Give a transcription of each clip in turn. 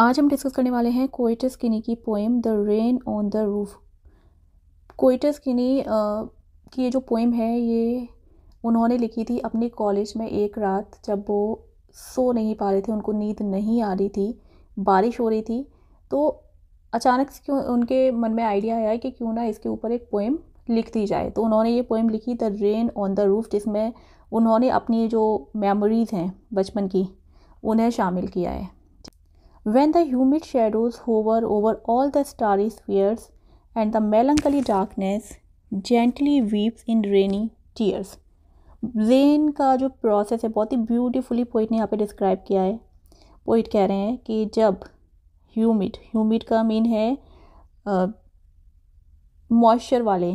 आज हम डिस्कस करने वाले हैं कोइटस किनी की poem the rain on the roof Coates Kinney की ये जो पोएम है ये उन्होंने लिखी थी अपने कॉलेज में एक रात जब वो सो नहीं पा रहे थे उनको नींद नहीं आ रही थी बारिश हो रही थी तो अचानक से क्यों उनके मन में आइडिया आया कि क्यों ना इसके ऊपर एक पोएम लिख दी जाए तो उन्होंने ये पोएम लिखी the rain on the roof जिसमें उन्होंने अपनी जो मेमोरीज़ हैं बचपन की उन्हें शामिल किया है When the humid shadows hover over all the starry spheres and the melancholy darkness gently weeps in rainy tears. Rain का जो प्रोसेस है बहुत ही ब्यूटीफुली पोइट ने यहाँ पे डिस्क्राइब किया है पोइट कह रहे हैं कि जब ह्यूमिड ह्यूमिड का मीन है मॉइस्चर वाले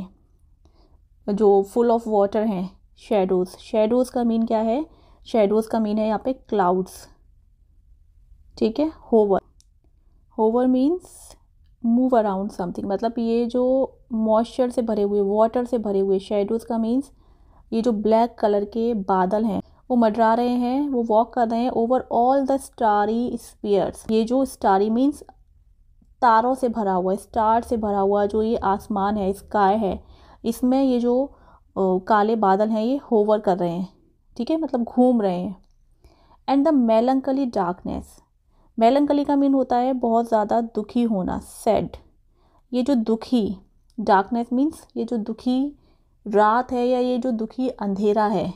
जो फुल ऑफ वाटर हैं शेडोज़ शेडोज़ का मीन क्या है शेडोज़ का मीन है यहाँ पे क्लाउड्स ठीक है hover hover means move around something मतलब ये जो मॉइस्चर से भरे हुए वाटर से भरे हुए शेडोज़ का मीन्स ये जो ब्लैक कलर के बादल हैं वो मडरा रहे हैं वो वॉक कर रहे हैं over all the starry spheres ये जो स्टारी मीन्स तारों से भरा हुआ स्टार से भरा हुआ जो ये आसमान है स्काई है इसमें ये जो काले बादल हैं ये होवर कर रहे हैं ठीक है मतलब घूम रहे हैं and the melancholy darkness melancholy का मीन होता है बहुत ज़्यादा दुखी होना सैड ये जो दुखी डार्कनेस मीन्स ये जो दुखी रात है या ये जो दुखी अंधेरा है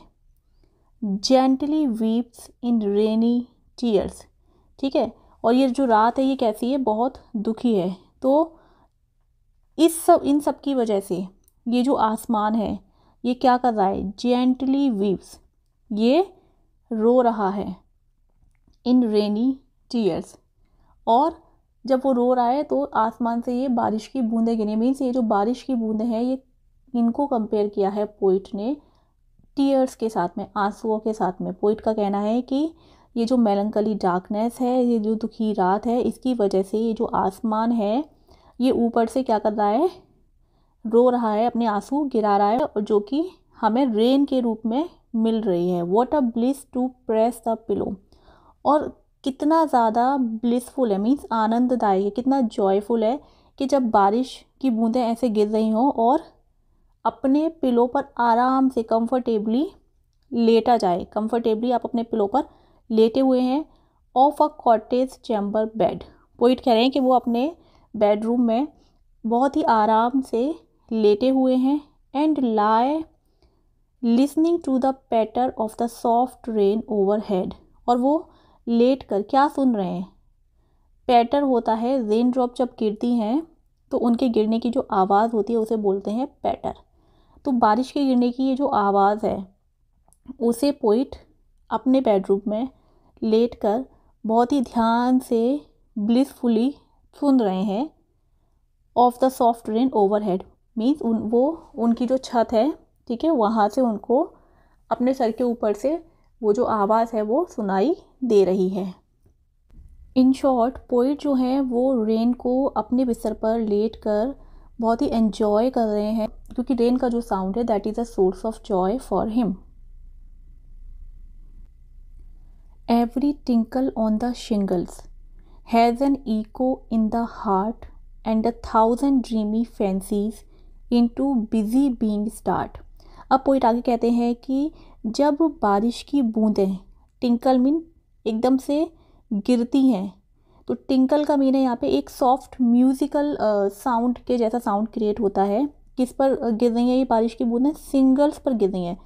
gently weeps in rainy tears ठीक है और ये जो रात है ये कैसी है बहुत दुखी है तो इस सब इन सब की वजह से ये जो आसमान है ये क्या कर रहा है जेंटली वीप्स ये रो रहा है इन रेनी टीयर्स और जब वो रो रहा है तो आसमान से ये बारिश की बूंदें गिरी मीन्स ये जो बारिश की बूंदें हैं ये इनको कंपेयर किया है पोइट ने टीयर्स के साथ में आंसुओं के साथ में पोइट का कहना है कि ये जो मेलंकली डार्कनेस है ये जो दुखी रात है इसकी वजह से ये जो आसमान है ये ऊपर से क्या कर रहा है रो रहा है अपने आंसू गिरा रहा है और जो कि हमें रेन के रूप में मिल रही है what a bliss to press the pillow और कितना ज़्यादा ब्लिसफुल है मीन्स आनंददायक है कितना जॉयफुल है कि जब बारिश की बूंदें ऐसे गिर रही हों और अपने पिलो पर आराम से कंफर्टेबली लेटा जाए कंफर्टेबली आप अपने पिलो पर लेटे हुए हैं of a cottage chamber bed poet कह रहे हैं कि वो अपने बेडरूम में बहुत ही आराम से लेटे हुए हैं and lie listening to the patter of the soft rain over head और वो लेट कर क्या सुन रहे हैं पैटर होता है रेन ड्रॉप जब गिरती हैं तो उनके गिरने की जो आवाज़ होती है उसे बोलते हैं पैटर तो बारिश के गिरने की ये जो आवाज़ है उसे पोइट अपने बेडरूम में लेट कर बहुत ही ध्यान से ब्लिसफुली सुन रहे हैं of the soft rain over head means उन वो उनकी जो छत है ठीक है वहाँ से उनको अपने सर के ऊपर से वो जो आवाज़ है वो सुनाई दे रही है इन शॉर्ट पोइट जो हैं वो रेन को अपने बिस्तर पर लेट कर बहुत ही एन्जॉय कर रहे हैं क्योंकि रेन का जो साउंड है that is a source of joy for him every tinkle on the shingles has an echo in the heart and a thousand dreamy fancies into busy being start अब poet आगे कहते हैं कि जब बारिश की बूंदें टिंकल मीन एकदम से गिरती हैं तो टिंकल का मीन है यहाँ पे एक सॉफ्ट म्यूज़िकल साउंड के जैसा साउंड क्रिएट होता है किस पर गिर रही है ये बारिश की बूंदें सिंगल्स पर गिर रही हैं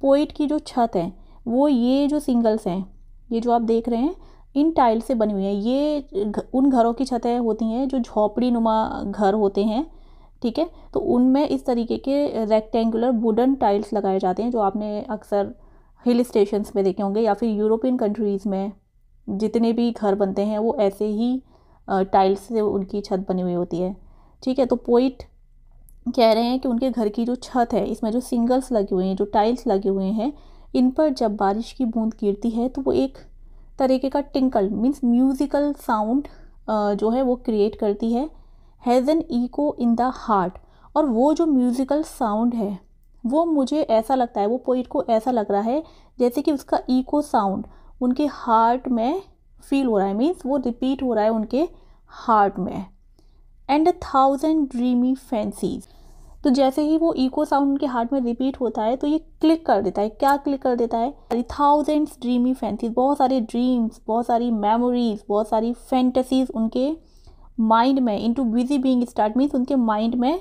पोइट की जो छत है वो ये जो सिंगल्स हैं ये जो आप देख रहे हैं इन टाइल से बनी हुई है ये उन घरों की छतें होती हैं जो झोपड़ी नुमा घर होते हैं ठीक है तो उनमें इस तरीके के रेक्टेंगुलर वुडन टाइल्स लगाए जाते हैं जो आपने अक्सर हिल स्टेशंस में देखे होंगे या फिर यूरोपियन कंट्रीज़ में जितने भी घर बनते हैं वो ऐसे ही टाइल्स से उनकी छत बनी हुई होती है ठीक है तो पोइट कह रहे हैं कि उनके घर की जो छत है इसमें जो सिंगल्स लगे हुए हैं जो टाइल्स लगे हुए हैं इन पर जब बारिश की बूंद गिरती है तो वो एक तरीके का टिंकल मीन्स म्यूज़िकल साउंड जो है वो क्रिएट करती है has an echo in the heart और वो जो म्यूज़िकल साउंड है वो मुझे ऐसा लगता है वो पोइट को ऐसा लग रहा है जैसे कि उसका ईको साउंड उनके हार्ट में फील हो रहा है मीन्स वो रिपीट हो रहा है उनके हार्ट में and a thousand dreamy fancies तो जैसे ही वो ईको साउंड उनके हार्ट में रिपीट होता है तो ये क्लिक कर देता है क्या क्लिक कर देता है थाउजेंड्स ड्रीमी फैंसीज बहुत सारे ड्रीम्स बहुत सारी मेमोरीज बहुत सारी फैंटसीज उनके माइंड में into busy being start means उनके माइंड में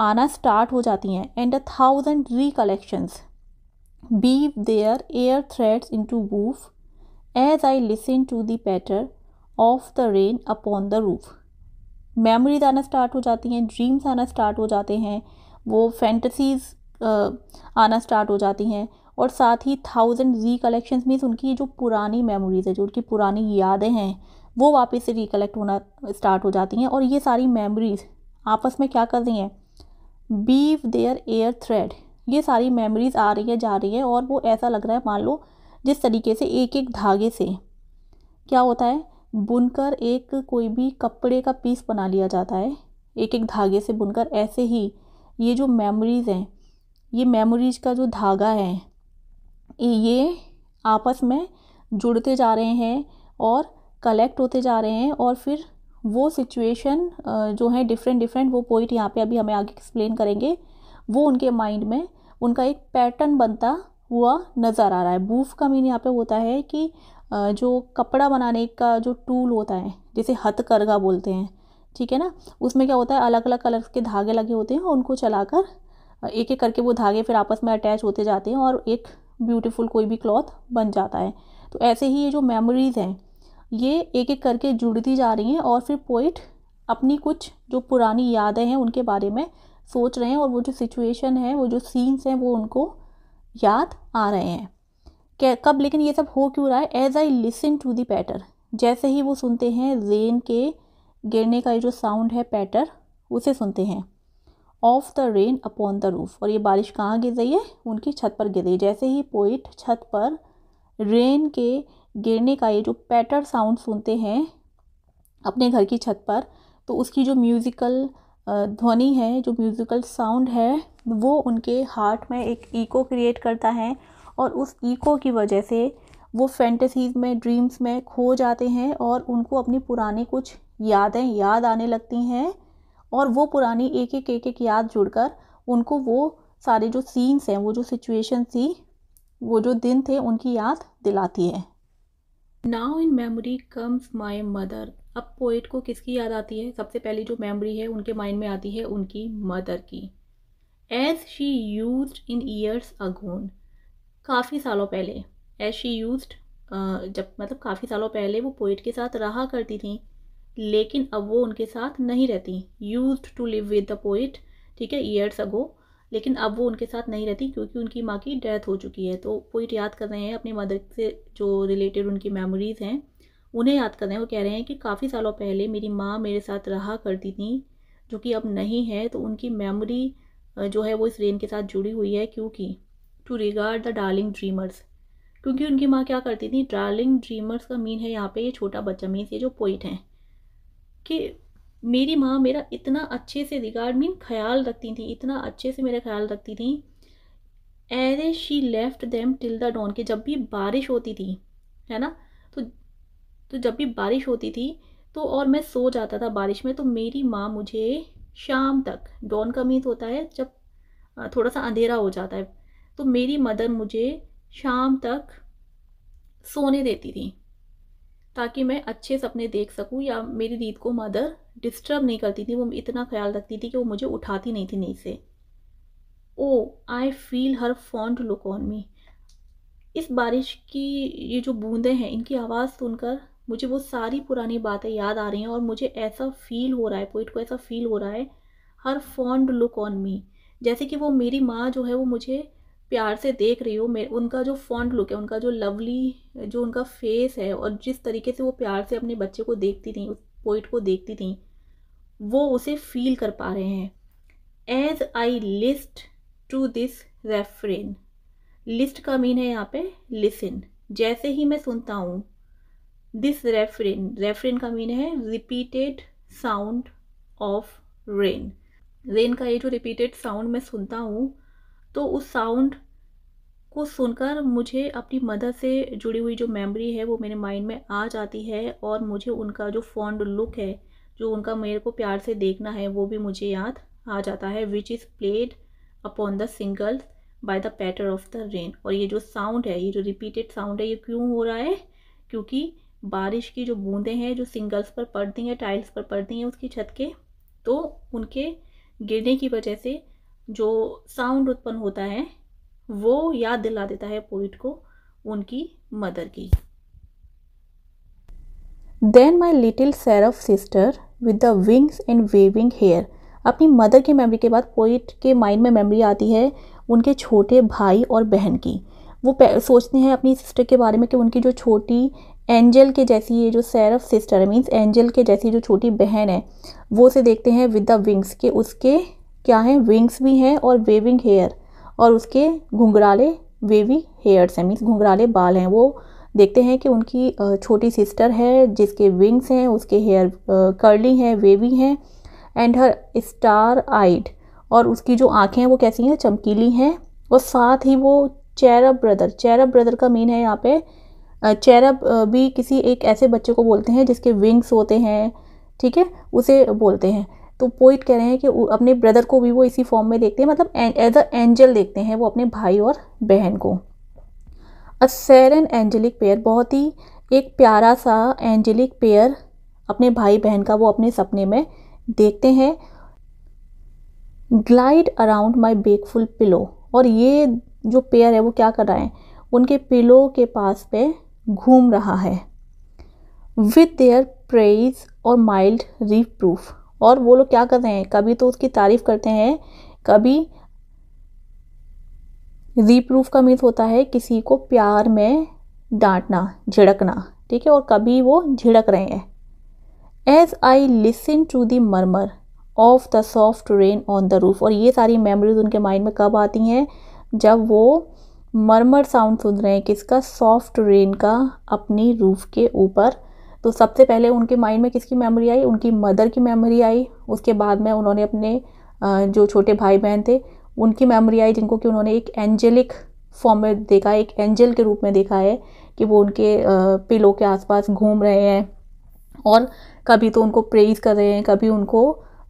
आना स्टार्ट हो जाती हैं and a thousand recollections be their air threads into woof as I listen to the patter of the rain upon the roof memories आना start हो जाती हैं ड्रीम्स आना स्टार्ट हो जाते हैं वो फैंटसीज uh, आना स्टार्ट हो जाती हैं और साथ ही थाउजेंड री कलेक्शंस मीन्स उनकी जो पुरानी मेमोरीज़ है जो उनकी पुरानी यादें हैं वो वापस से रिकलेक्ट होना स्टार्ट हो जाती हैं और ये सारी मेमोरीज आपस में क्या कर रही हैं बीव देयर एयर थ्रेड ये सारी मेमोरीज आ रही है जा रही है और वो ऐसा लग रहा है मान लो जिस तरीके से एक एक धागे से क्या होता है बुनकर एक कोई भी कपड़े का पीस बना लिया जाता है एक एक धागे से बुनकर ऐसे ही ये जो मेमोरीज़ हैं ये मेमोरीज़ का जो धागा है ये आपस में जुड़ते जा रहे हैं और कलेक्ट होते जा रहे हैं और फिर वो सिचुएशन जो है डिफरेंट डिफरेंट वो पॉइंट यहाँ पे अभी हमें आगे एक्सप्लेन करेंगे वो उनके माइंड में उनका एक पैटर्न बनता हुआ नज़र आ रहा है बूफ का मीन यहाँ पे होता है कि जो कपड़ा बनाने का जो टूल होता है जिसे हथकरघा बोलते हैं ठीक है ना उसमें क्या होता है अलग अलग कलर के धागे लगे होते हैं और उनको चलाकर एक एक करके वो धागे फिर आपस में अटैच होते जाते हैं और एक ब्यूटीफुल कोई भी क्लॉथ बन जाता है तो ऐसे ही ये जो मेमोरीज़ हैं ये एक एक करके जुड़ती जा रही हैं और फिर पोइट अपनी कुछ जो पुरानी यादें हैं उनके बारे में सोच रहे हैं और वो जो सिचुएशन है वो जो सीन्स हैं वो उनको याद आ रहे हैं क्या कब लेकिन ये सब हो क्यों रहा है as I listen to the patter जैसे ही वो सुनते हैं रेन के गिरने का ये जो साउंड है पैटर उसे सुनते हैं of the rain upon the roof और ये बारिश कहाँ गिर रही है उनकी छत पर गिर रही है जैसे ही पोइट छत पर रेन के गिरने का ये जो पैटर साउंड सुनते हैं अपने घर की छत पर तो उसकी जो म्यूज़िकल ध्वनि है जो म्यूज़िकल साउंड है वो उनके हार्ट में एक ईको क्रिएट करता है और उस ईको की वजह से वो फैंटसीज़ में ड्रीम्स में खो जाते हैं और उनको अपनी पुरानी कुछ यादें याद आने लगती हैं और वो पुरानी एक एक एक एक याद जुड़कर उनको वो सारे जो सीन्स हैं वो जो सिचुएशन थी वो जो दिन थे उनकी याद दिलाती है now in memory comes my mother अब पोइट को किसकी याद आती है सबसे पहली जो मेमोरी है उनके माइंड में आती है उनकी मदर की as she used in years agone काफ़ी सालों पहले एज शी यूज जब मतलब काफ़ी सालों पहले वो पोइट के साथ रहा करती थी लेकिन अब वो उनके साथ नहीं रहती used to live with the poet ठीक है ईयर्स अगो लेकिन अब वो उनके साथ नहीं रहती क्योंकि उनकी माँ की डेथ हो चुकी है तो पोइट याद कर रहे हैं अपनी मदर से जो रिलेटेड उनकी मेमोरीज़ हैं उन्हें याद कर रहे हैं वो कह रहे हैं कि काफ़ी सालों पहले मेरी माँ मेरे साथ रहा करती थी जो कि अब नहीं है तो उनकी मेमोरी जो है वो इस रेन के साथ जुड़ी हुई है क्योंकि to regard the darling dreamers क्योंकि उनकी माँ क्या करती थी डार्लिंग ड्रीमर्स का मीन है यहाँ पे ये छोटा बच्चा मीन्स ये जो पोइट हैं कि मेरी माँ मेरा इतना अच्छे से रिगार्ड मीन ख्याल रखती थी इतना अच्छे से मेरा ख्याल रखती थी ere she left them till the dawn के जब भी बारिश होती थी है ना तो तो जब भी बारिश होती थी तो और मैं सो जाता था बारिश में तो मेरी माँ मुझे शाम तक डॉन का मीन होता है जब थोड़ा सा अंधेरा हो जाता है तो मेरी मदर मुझे शाम तक सोने देती थी ताकि मैं अच्छे सपने देख सकूँ या मेरी दीद को मदर डिस्टर्ब नहीं करती थी वो इतना ख्याल रखती थी कि वो मुझे उठाती नहीं थी नहीं से O I feel her fond look on me इस बारिश की ये जो बूंदें हैं इनकी आवाज़ सुनकर मुझे वो सारी पुरानी बातें याद आ रही हैं और मुझे ऐसा फील हो रहा है पोइट को ऐसा फील हो रहा है her fond look on me जैसे कि वो मेरी माँ जो है वो मुझे प्यार से देख रही हूँ मैं उनका जो फॉन्ट लुक है उनका जो लवली जो उनका फेस है और जिस तरीके से वो प्यार से अपने बच्चे को देखती थी उस पोइट को देखती थी वो उसे फील कर पा रहे हैं as I list to this refrain list का मीन है यहाँ पे लिसन जैसे ही मैं सुनता हूँ दिस रेफरेन रेफरेन का मीन है repeated sound of rain rain का ये जो रिपीटेड साउंड मैं सुनता हूँ तो उस साउंड को सुनकर मुझे अपनी मदर से जुड़ी हुई जो मेमोरी है वो मेरे माइंड में आ जाती है और मुझे उनका जो फॉन्ड लुक है जो उनका मेरे को प्यार से देखना है वो भी मुझे याद आ जाता है which is played upon the shingles by the patter of the rain और ये जो साउंड है ये जो रिपीटेड साउंड है ये क्यों हो रहा है क्योंकि बारिश की जो बूंदें हैं जो सिंगल्स पर पड़ती हैं टाइल्स पर पड़ती हैं उसकी छत के तो उनके गिरने की वजह से जो साउंड उत्पन्न होता है वो याद दिला देता है पोइट को उनकी मदर की then my little seraph sister with the wings and waving hair अपनी मदर की मेमोरी के बाद पोइट के माइंड में मेमोरी आती है उनके छोटे भाई और बहन की वो सोचते हैं अपनी सिस्टर के बारे में कि उनकी जो छोटी एंजल के जैसी ये जो सैरफ सिस्टर मीन्स एंजल के जैसी जो छोटी बहन है वो उसे देखते हैं विद द विंग्स के उसके क्या हैं विंग्स भी हैं और वेविंग हेयर और उसके घुंघराले वेवी हेयर्स हैं मीन्स घुंघराले बाल हैं वो देखते हैं कि उनकी छोटी सिस्टर है जिसके विंग्स हैं उसके हेयर कर्ली हैं वेवी हैं एंड हर स्टार आइड और उसकी जो आँखें हैं वो कैसी हैं चमकीली हैं और साथ ही वो चैरब ब्रदर चैरब ब्रदर का मीन है यहाँ पे चैरब भी किसी एक ऐसे बच्चे को बोलते हैं जिसके विंग्स होते हैं ठीक है उसे बोलते हैं तो पोइट कह रहे हैं कि अपने ब्रदर को भी वो इसी फॉर्म में देखते हैं मतलब एज अ एंजल देखते हैं वो अपने भाई और बहन को अ सैर एंड एंजेलिक पेयर बहुत ही एक प्यारा सा एंजेलिक पेयर अपने भाई बहन का वो अपने सपने में देखते हैं glide around my wakeful pillow और ये जो पेयर है वो क्या कर रहा है उनके पिलो के पास पे घूम रहा है with their praise or mild proof और वो लोग क्या कर रहे हैं कभी तो उसकी तारीफ़ करते हैं कभी रीप्रूफ का मीन होता है किसी को प्यार में डांटना झिड़कना ठीक है और कभी वो झिड़क रहे हैं as I listen to the murmur of the soft rain on the roof और ये सारी मेमोरीज उनके माइंड में कब आती हैं जब वो मरमर साउंड सुन रहे हैं किसका सॉफ्ट रेन का अपनी रूफ के ऊपर तो सबसे पहले उनके माइंड में किसकी मेमोरी आई उनकी मदर की मेमोरी आई उसके बाद में उन्होंने अपने जो छोटे भाई बहन थे उनकी मेमोरी आई जिनको कि उन्होंने एक एंजेलिक फॉर्म में देखा एक एंजल के रूप में देखा है कि वो उनके पिलो के आसपास घूम रहे हैं और कभी तो उनको प्रेज कर रहे हैं कभी उनको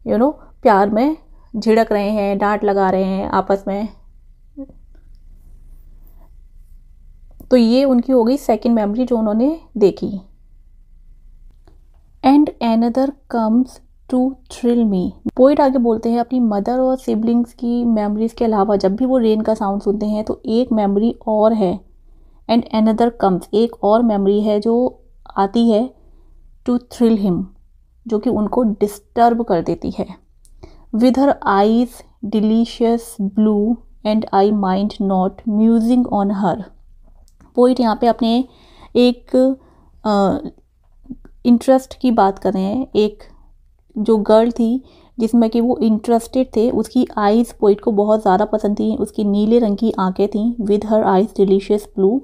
यू you नो know, प्यार में झिड़क रहे हैं डांट लगा रहे हैं आपस में तो ये उनकी हो गई सेकंड मेमोरी जो उन्होंने देखी and another comes to thrill me poet आगे बोलते हैं अपनी मदर और सिबलिंग्स की मेमोरीज के अलावा जब भी वो रेन का साउंड सुनते हैं तो एक मेमोरी और है एंड एनदर कम्स एक और मेमोरी है जो आती है टू थ्रिल हिम जो कि उनको डिस्टर्ब कर देती है with her eyes delicious blue and I mind not musing on her poet यहाँ पे अपने एक इंटरेस्ट की बात करें एक जो गर्ल थी जिसमें कि वो इंटरेस्टेड थे उसकी आइज़ पोइट को बहुत ज़्यादा पसंद थी उसकी नीले रंग की आंखें थीं with her eyes delicious blue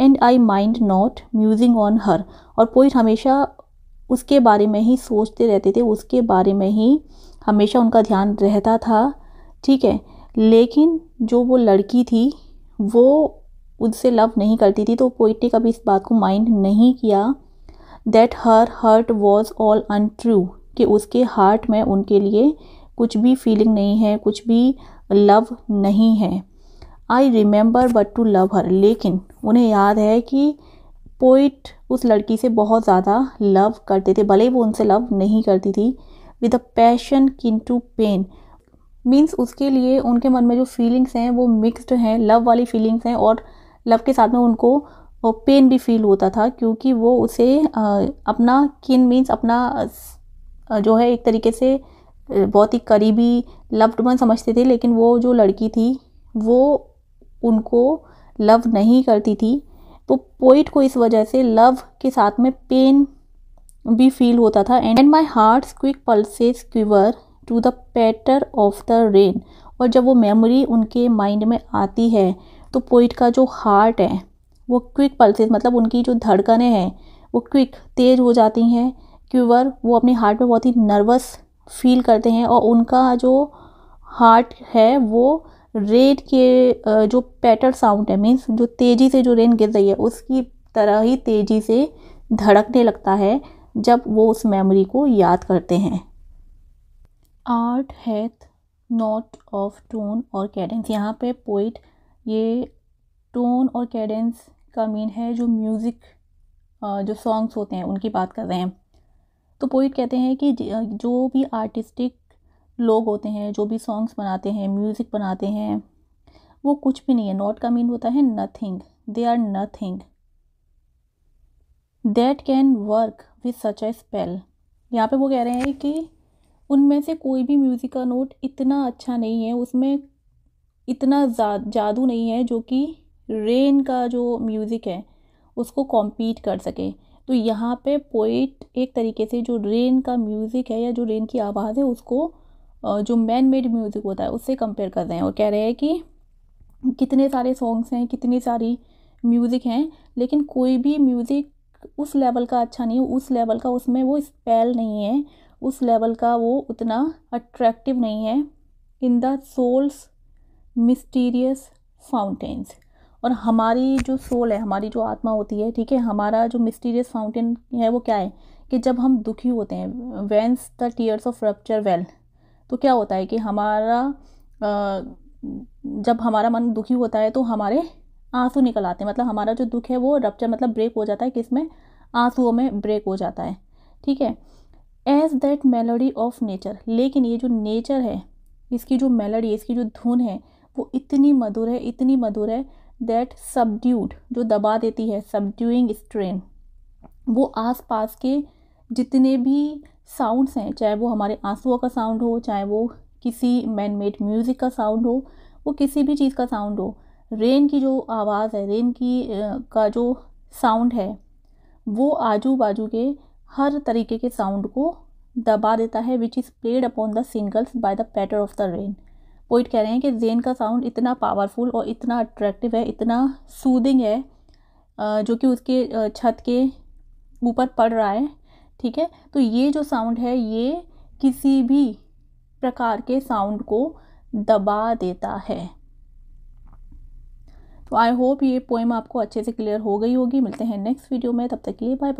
and I mind not musing on her और पोइट हमेशा उसके बारे में ही सोचते रहते थे उसके बारे में ही हमेशा उनका ध्यान रहता था ठीक है लेकिन जो वो लड़की थी वो उससे लव नहीं करती थी तो पोइट ने कभी इस बात को माइंड नहीं किया that her hurt was all untrue कि उसके हार्ट में उनके लिए कुछ भी फीलिंग नहीं है कुछ भी लव नहीं है I remember but to love her लेकिन उन्हें याद है कि पोइट उस लड़की से बहुत ज़्यादा लव करते थे भले ही वो उनसे लव नहीं करती थी with a passion kin to pain means उसके लिए उनके मन में जो फीलिंग्स हैं वो मिक्स्ड हैं लव वाली फीलिंग्स हैं और लव के साथ में उनको और पेन भी फील होता था क्योंकि वो उसे अपना किन मीन्स अपना जो है एक तरीके से बहुत ही करीबी लव्ड वन समझते थे लेकिन वो जो लड़की थी वो उनको लव नहीं करती थी तो पोइट को इस वजह से लव के साथ में पेन भी फील होता था and my heart quick pulses quiver to the patter of the rain और जब वो मेमोरी उनके माइंड में आती है तो पोइट का जो हार्ट है वो क्विक पल्सेस मतलब उनकी जो धड़कनें हैं वो क्विक तेज़ हो जाती हैं क्यूवर वो अपने हार्ट में बहुत ही नर्वस फील करते हैं और उनका जो हार्ट है वो रेड के जो पैटर साउंड है मीन्स जो तेज़ी से जो रेन गिर रही है उसकी तरह ही तेज़ी से धड़कने लगता है जब वो उस मेमोरी को याद करते हैं art hath note of tone और कैडेंस यहाँ पे पोइट ये टोन और कैडेंस का मीन है जो म्यूज़िक जो सॉन्ग्स होते हैं उनकी बात कर रहे हैं तो पोइट कहते हैं कि जो भी आर्टिस्टिक लोग होते हैं जो भी सॉन्ग्स बनाते हैं म्यूज़िक बनाते हैं वो कुछ भी नहीं है नॉट का मीन होता है nothing they are nothing that can work with such a spell यहाँ पे वो कह रहे हैं कि उनमें से कोई भी म्यूज़िक का नोट इतना अच्छा नहीं है उसमें इतना जा, जादू नहीं है जो कि रेन का जो म्यूज़िक है उसको कॉम्पीट कर सके तो यहाँ पे पोइट एक तरीके से जो रेन का म्यूज़िक है या जो रेन की आवाज़ है उसको जो मैन मेड म्यूज़िक होता है उससे कंपेयर कर रहे हैं और कह रहे हैं कि कितने सारे सॉन्ग्स हैं कितनी सारी म्यूज़िक हैं लेकिन कोई भी म्यूज़िक उस लेवल का अच्छा नहीं उस लेवल का उसमें वो स्पेल नहीं है उस लेवल का वो उतना अट्रैक्टिव नहीं है in the souls mysterious fountains और हमारी जो सोल है हमारी जो आत्मा होती है ठीक है हमारा जो मिस्टीरियस फाउंटेन है वो क्या है कि जब हम दुखी होते हैं whence the tears of rapture well तो क्या होता है कि हमारा जब हमारा मन दुखी होता है तो हमारे आंसू निकल आते हैं मतलब हमारा जो दुख है वो रप्चर मतलब ब्रेक हो जाता है इसमें आंसुओं में ब्रेक हो जाता है ठीक है as that melody of nature लेकिन ये जो नेचर है इसकी जो मेलोडी इसकी जो धुन है वो इतनी मधुर है इतनी मधुर है दैट सबड्यूड जो दबा देती है सबड्यूइंग स्ट्रेन वो आसपास के जितने भी साउंड्स हैं चाहे वो हमारे आंसुओं का साउंड हो चाहे वो किसी मैन मेड म्यूज़िक का साउंड हो वो किसी भी चीज़ का साउंड हो रेन की जो आवाज़ है रेन की का जो साउंड है वो आजू बाजू के हर तरीके के साउंड को दबा देता है which is played upon the shingles by the patter of the rain poet कह रहे हैं कि जेन का साउंड इतना पावरफुल और इतना अट्रैक्टिव है इतना सूदिंग है जो कि उसके छत के ऊपर पड़ रहा है ठीक है तो ये जो साउंड है ये किसी भी प्रकार के साउंड को दबा देता है तो आई होप ये पोइम आपको अच्छे से क्लियर हो गई होगी मिलते हैं नेक्स्ट वीडियो में तब तक के लिए बाय बाय